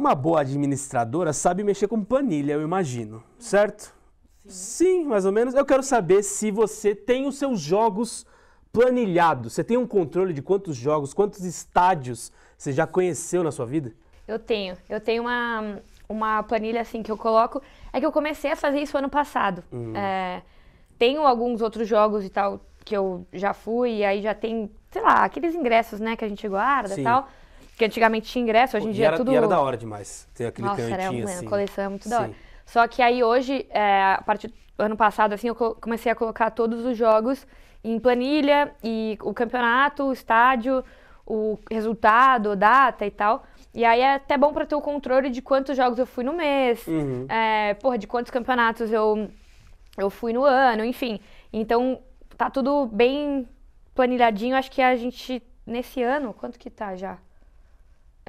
Uma boa administradora sabe mexer com planilha, eu imagino, certo? Sim. Sim, mais ou menos. Eu quero saber se você tem os seus jogos planilhados. Você tem um controle de quantos jogos, quantos estádios você já conheceu na sua vida? Eu tenho. Eu tenho uma, uma planilha assim que eu coloco. É que eu comecei a fazer isso ano passado. Uhum. É, tenho alguns outros jogos e tal que eu já fui, e aí já tem, sei lá, aqueles ingressos, né, que a gente guarda Sim. e tal. Porque antigamente tinha ingresso, hoje em dia é era, é tudo. E era da hora demais. Tem aquele Nossa, cantinho era, assim. A coleção é muito da hora. Só que aí hoje, é, a partir do ano passado, assim, eu comecei a colocar todos os jogos em planilha e o campeonato, o estádio, o resultado, a data e tal. E aí é até bom para ter o controle de quantos jogos eu fui no mês, uhum. é, porra, de quantos campeonatos eu, eu fui no ano, enfim. Então tá tudo bem planilhadinho. Acho que a gente, nesse ano, quanto que tá já?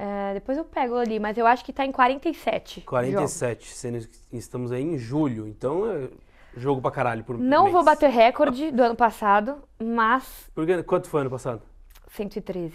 É, depois eu pego ali, mas eu acho que tá em 47. 47, jogos. sendo que estamos aí em julho, então é jogo pra caralho por Não mês. vou bater recorde do ano passado, mas. Porque, quanto foi ano passado? 113.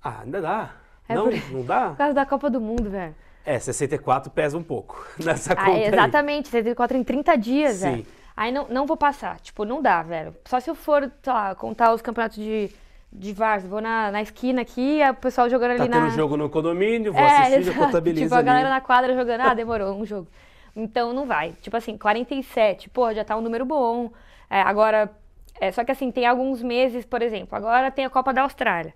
Ah, ainda dá. É não, por... não dá? Por causa da Copa do Mundo, velho. É, 64 pesa um pouco nessa ah, conta. Ah, exatamente, aí. 64 em 30 dias, velho. Aí não, não vou passar, tipo, não dá, velho. Só se eu for, sei lá, contar os campeonatos de de várzea, vou na, na esquina aqui, é o pessoal jogando tá ali na... Tá tendo jogo no condomínio, vou é, assistir, já contabiliza Tipo, a galera na quadra jogando, ah, demorou um jogo. Então, não vai. Tipo assim, 47, pô, já tá um número bom. É, agora, é, só que assim, tem alguns meses, por exemplo, agora tem a Copa da Austrália.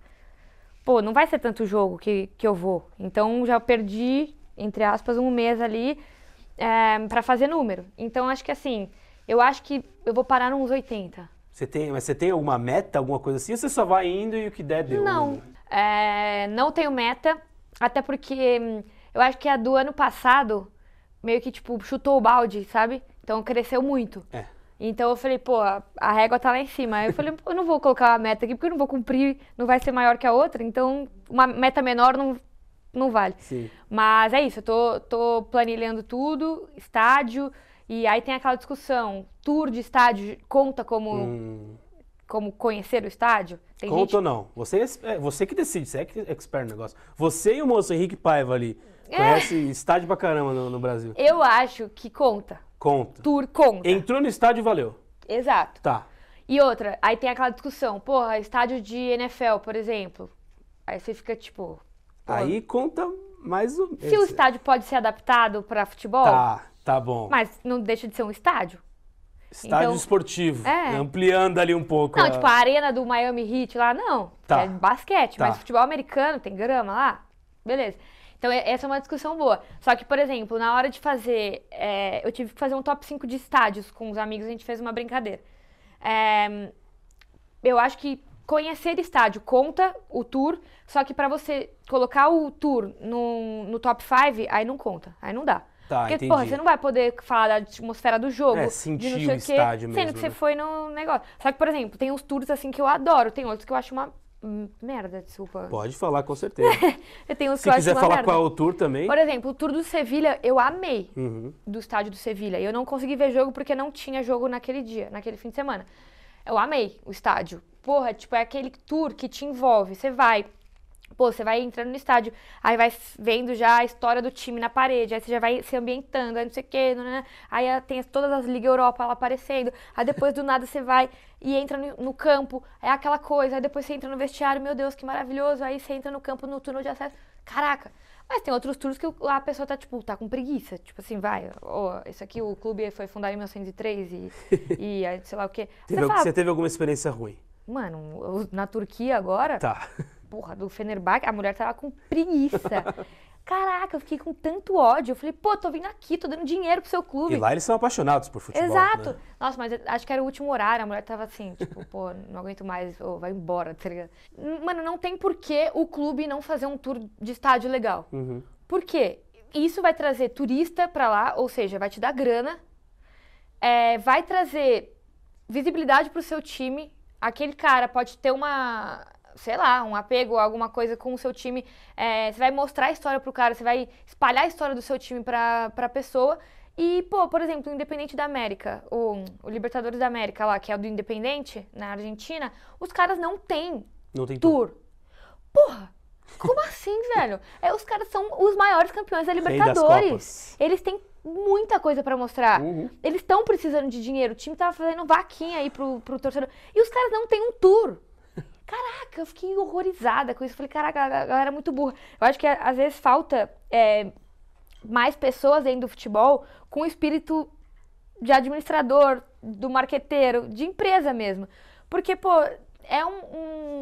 Pô, não vai ser tanto jogo que, que eu vou. Então, já perdi, entre aspas, um mês ali é, para fazer número. Então, acho que assim, eu acho que eu vou parar nos 80. Você tem, mas você tem alguma meta, alguma coisa assim? Ou você só vai indo e o que der, deu? Não, é, não tenho meta, até porque hum, eu acho que a do ano passado meio que, tipo, chutou o balde, sabe? Então cresceu muito. É. Então eu falei, pô, a régua tá lá em cima. Aí eu falei, eu não vou colocar uma meta aqui porque eu não vou cumprir, não vai ser maior que a outra, então uma meta menor não, não vale. Sim. Mas é isso, eu tô, tô planilhando tudo, estádio, e aí tem aquela discussão, tour de estádio conta como hum. como conhecer o estádio? Tem conta gente... ou não? Você é, é você que decide, você é expert no negócio. Você e o moço Henrique Paiva ali é. conhece estádio pra caramba no, no Brasil. Eu acho que conta. Conta. Tour conta. Entrou no estádio, valeu. Exato. Tá. E outra, aí tem aquela discussão, porra, estádio de NFL, por exemplo. Aí você fica tipo. Porra. Aí conta mais o. Um... Se o estádio pode ser adaptado para futebol, tá. Tá bom. Mas não deixa de ser um estádio. Estádio então, esportivo, é. ampliando ali um pouco. Não, a... tipo a arena do Miami Heat lá, não. Tá. É basquete, tá. mas futebol americano, tem grama lá. Beleza. Então, essa é uma discussão boa. Só que, por exemplo, na hora de fazer. É, eu tive que fazer um top 5 de estádios com os amigos, a gente fez uma brincadeira. É, eu acho que conhecer estádio conta o tour, só que para você colocar o tour no, no top 5, aí não conta, aí não dá tá, Porque, entendi. porra, você não vai poder falar da atmosfera do jogo. É, sentir o estádio quê, mesmo. Sendo que né? você foi no negócio. Só que, por exemplo, tem uns tours assim que eu adoro, tem outros que eu acho uma merda, desculpa. Pode falar, com certeza. eu tenho Se quiser falar merda. qual é o tour também. Por exemplo, o tour do Sevilha, eu amei. Uhum. Do estádio do Sevilha. Eu não consegui ver jogo porque não tinha jogo naquele dia, naquele fim de semana. Eu amei o estádio. Porra, tipo, é aquele tour que te envolve. Você vai, Pô, você vai entrando no estádio, aí vai vendo já a história do time na parede, aí você já vai se ambientando, aí não sei o quê, né? né, né. aí ah, tem todas as Liga Europa lá aparecendo, aí depois do nada você vai e entra no, no, campo, é aquela coisa, aí depois você entra no vestiário, meu Deus, que maravilhoso, aí você entra no campo, no túnel de acesso, caraca. Mas tem outros turnos que a pessoa tá, tipo, tá com preguiça, tipo assim, vai, oh, isso aqui, o clube foi fundado em 1903 e, e aí, sei lá o quê. Você, teve, fala, você teve alguma experiência ruim? Mano, na Turquia agora. Tá porra, do Fenerbahçe, a mulher tava com preguiça. Caraca, eu fiquei com tanto ódio. Eu falei, pô, tô vindo aqui, tô dando dinheiro pro seu clube. E lá eles são apaixonados por futebol. Exato. Né? Nossa, mas acho que era o último horário. A mulher tava assim, tipo, pô, não aguento mais, oh, vai embora, tá ligado? Mano, não tem porquê o clube não fazer um tour de estádio legal. Uhum. Por quê? Isso vai trazer turista pra lá, ou seja, vai te dar grana, é, vai trazer visibilidade pro seu time. Aquele cara pode ter uma sei lá, um apego, alguma coisa com o seu time. É, você vai mostrar a história pro cara, você vai espalhar a história do seu time pra, pra pessoa. E, pô, por exemplo, o Independente da América, o, o Libertadores da América lá, que é o do Independente, na Argentina, os caras não têm não tour. tour. Porra! Como assim, velho? É, os caras são os maiores campeões da Libertadores. Eles têm muita coisa para mostrar. Uhum. Eles estão precisando de dinheiro. O time tava fazendo vaquinha aí pro, pro torcedor. E os caras não têm um tour. Caraca, eu fiquei horrorizada com isso. falei, caraca, a galera é muito burra. Eu acho que às vezes falta é, mais pessoas dentro do futebol com o espírito de administrador, do marqueteiro, de empresa mesmo. Porque, pô, é um,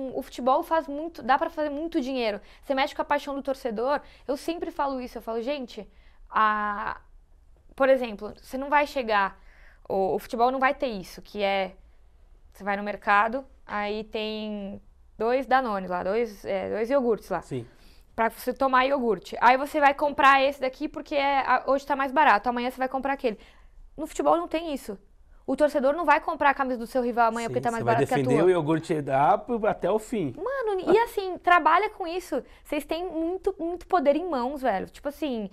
um, o futebol faz muito, dá para fazer muito dinheiro. Você mexe com a paixão do torcedor. Eu sempre falo isso. Eu falo, gente, a, por exemplo, você não vai chegar, o, o futebol não vai ter isso, que é você vai no mercado, Aí tem dois Danones lá, dois, é, dois iogurtes lá. Sim. Pra você tomar iogurte. Aí você vai comprar esse daqui porque é, hoje tá mais barato, amanhã você vai comprar aquele. No futebol não tem isso. O torcedor não vai comprar a camisa do seu rival amanhã Sim, porque tá mais barato que a tua. Você vai defender o iogurte da até o fim. Mano, e assim, trabalha com isso. Vocês têm muito, muito poder em mãos, velho. Tipo assim,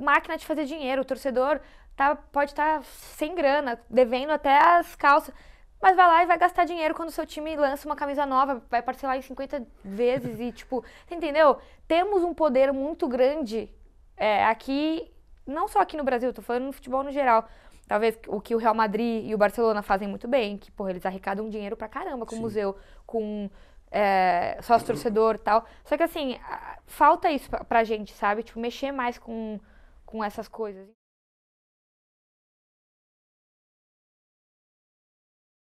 máquina de fazer dinheiro. O torcedor tá, pode estar tá sem grana, devendo até as calças. Mas vai lá e vai gastar dinheiro quando o seu time lança uma camisa nova, vai parcelar em 50 vezes e, tipo, entendeu? Temos um poder muito grande é, aqui, não só aqui no Brasil, tô falando no futebol no geral. Talvez o que o Real Madrid e o Barcelona fazem muito bem, que, porra, eles arrecadam dinheiro pra caramba com Sim. museu, com é, sócio-torcedor e tal. Só que, assim, falta isso pra, gente, sabe? Tipo, mexer mais com, com essas coisas.